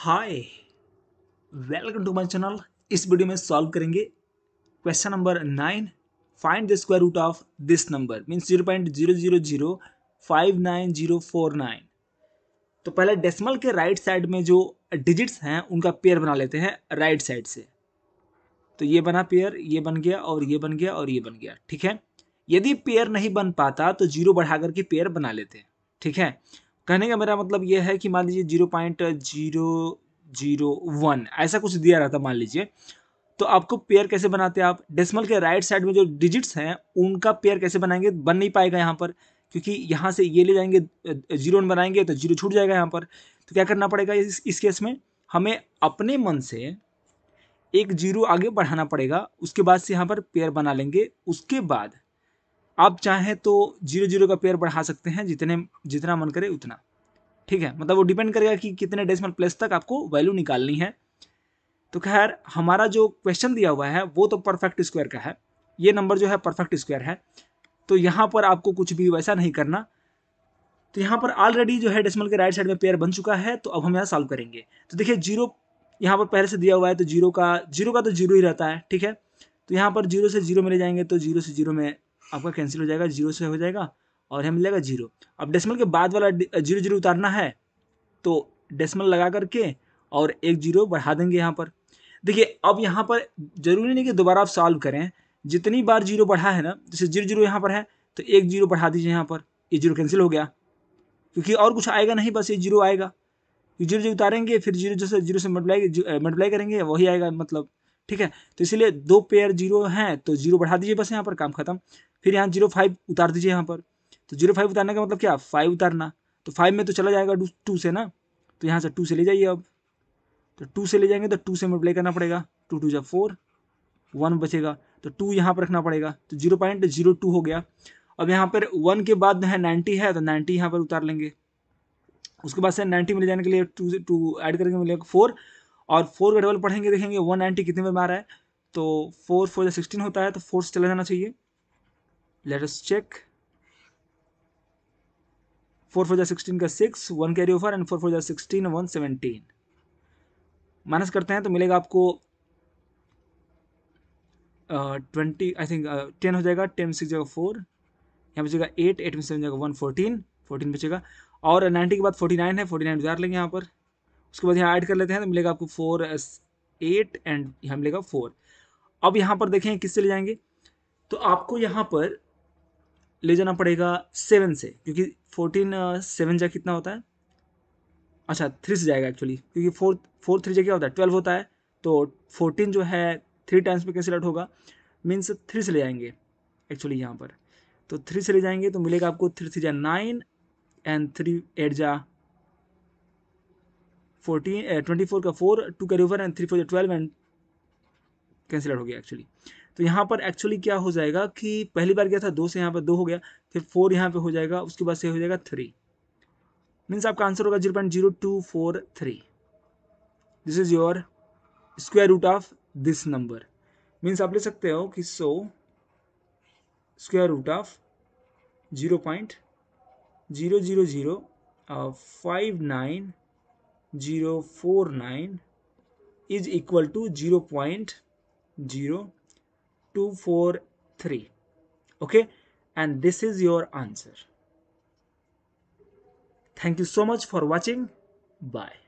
hi welcome to my channel इस video में solve करेंगे question number nine find the square root of this number means zero point zero zero zero five nine zero four nine तो पहले decimal के right side में जो digits हैं उनका पेयर बना लेते हैं राइट साइड से तो ये बना पेयर ये बन गया और ये बन गया और ये बन गया ठीक है यदि पेयर नहीं बन पाता तो जीरो बढ़ा करके पेयर बना लेते हैं ठीक है कहने का मेरा मतलब यह है कि मान लीजिए zero point zero zero one ऐसा कुछ दिया रहता मान लीजिए तो आपको पेयर कैसे बनाते आप डेसिमल के राइट साइड में जो डिजिट्स हैं उनका पेयर कैसे बनाएंगे बन नहीं पाएगा यहाँ पर क्योंकि यहाँ से ये ले जाएंगे जीरो बनाएंगे तो जीरो छूट जाएगा यहाँ पर तो क्या करना पड़ेगा इस इस केस में हमें अपने मन से एक जीरो आगे बढ़ाना पड़ेगा उसके बाद से यहाँ पर पेयर बना लेंगे उसके बाद आप चाहें तो जीरो जीरो का पेयर बढ़ा सकते हैं जितने जितना मन करे उतना ठीक है मतलब वो डिपेंड करेगा कि कितने डेसिमल प्लेस तक आपको वैल्यू निकालनी है तो खैर हमारा जो क्वेश्चन दिया हुआ है वो तो परफेक्ट स्क्वायर का है ये नंबर जो है परफेक्ट स्क्वायर है तो यहाँ पर आपको कुछ भी वैसा नहीं करना तो यहाँ पर ऑलरेडी जो है डेसिमल के राइट साइड में पेयर बन चुका है तो अब हम यहाँ सॉल्व करेंगे तो देखिए जीरो यहाँ पर पहले से दिया हुआ है तो जीरो का जीरो का तो जीरो ही रहता है ठीक है तो यहाँ पर जीरो से जीरो में ले जाएंगे तो जीरो से जीरो में आपका कैंसिल हो जाएगा जीरो से हो जाएगा और हमें मिलेगा जीरो अब डेसिमल के बाद वाला जीरो जीरो उतारना है तो डेसिमल लगा करके और एक जीरो बढ़ा देंगे यहाँ पर देखिए अब यहाँ पर ज़रूरी नहीं कि दोबारा आप सॉल्व करें जितनी बार जीरो बढ़ा है ना जैसे जीरो जीरो यहाँ पर है तो एक जीरो बढ़ा दीजिए यहाँ पर ये जीरो कैंसिल हो गया क्योंकि और कुछ आएगा नहीं बस ये जीरो आएगा जीरो तो जीरो उतारेंगे फिर जीरो जैसे जीरो से मल्टीप्लाई मल्टीप्लाई करेंगे वही आएगा मतलब ठीक है तो इसलिए दो पेयर जीरो हैं तो जीरो बढ़ा दीजिए बस यहाँ पर काम खत्म फिर यहाँ जीरो फाइव उतार दीजिए यहाँ पर तो जीरो फाइव उतारने का मतलब क्या फाइव उतारना तो फाइव में तो चला जाएगा टू से ना तो यहाँ से टू से ले जाइए अब तो टू से ले जाएंगे तो टू से मल्टीप्लाई करना पड़ेगा टू टू जब फोर वन बचेगा तो टू यहाँ पर रखना पड़ेगा तो जीरो पॉइंट जीरो टू हो गया अब यहाँ पर वन के बाद है नाइन्टी है तो नाइन्टी यहाँ पर उतार लेंगे उसके बाद से नाइन्टी में ले जाने के लिए टू टू ऐड करके मिलेगा फोर और फोर का डबल पढ़ेंगे देखेंगे वन नाइन्टी कितने में आ रहा है तो फोर फोर या सिक्सटीन होता है तो फोर से चला जाना चाहिए let us check four four जा सिक्सटीन का six one carry over and four four जा सिक्सटीन वन सेवनटीन माइनस करते हैं तो मिलेगा आपको ट्वेंटी आई थिंक टेन हो जाएगा टेन सिक्स जगह फोर यहाँ बचेगा एट एट में सेवन जगह वन फोर्टीन फोर्टीन बचेगा और नाइन्टी के बाद फोर्टी नाइन है फोर्टी नाइन गुजार लेंगे यहाँ पर उसके बाद यहाँ ऐड कर लेते हैं तो मिलेगा आपको फोर एट एंड यहाँ मिलेगा फोर अब यहाँ पर देखें किससे ले जाएंगे तो आपको यहाँ पर ले जाना पड़ेगा सेवन से क्योंकि फोर्टीन सेवन जा कितना होता है अच्छा थ्री से जाएगा एक्चुअली क्योंकि फोर फोर थ्री जा क्या होता है ट्वेल्व होता है तो फोर्टीन जो है थ्री टाइम्स में कैंसिल आउट होगा मीन्स थ्री से ले जाएंगे एक्चुअली यहाँ पर तो थ्री से ले जाएंगे तो मिलेगा आपको थ्री थ्री जा नाइन एंड थ्री एट जा फोर्टीन ट्वेंटी फोर का फोर टू का रिवर एंड थ्री फोर जो ट्वेल्व एंड कैंसिल आउट हो गया एक्चुअली तो यहाँ पर एक्चुअली क्या हो जाएगा कि पहली बार क्या था दो से यहाँ पर दो हो गया फिर फोर यहाँ पे हो जाएगा उसके बाद से हो जाएगा थ्री मीन्स आपका आंसर होगा zero point zero two four three this is your square root of this number means आप ले सकते हो कि so square root of zero point zero zero zero five nine zero four nine is equal to zero point 0 2 4 3 okay and this is your answer thank you so much for watching bye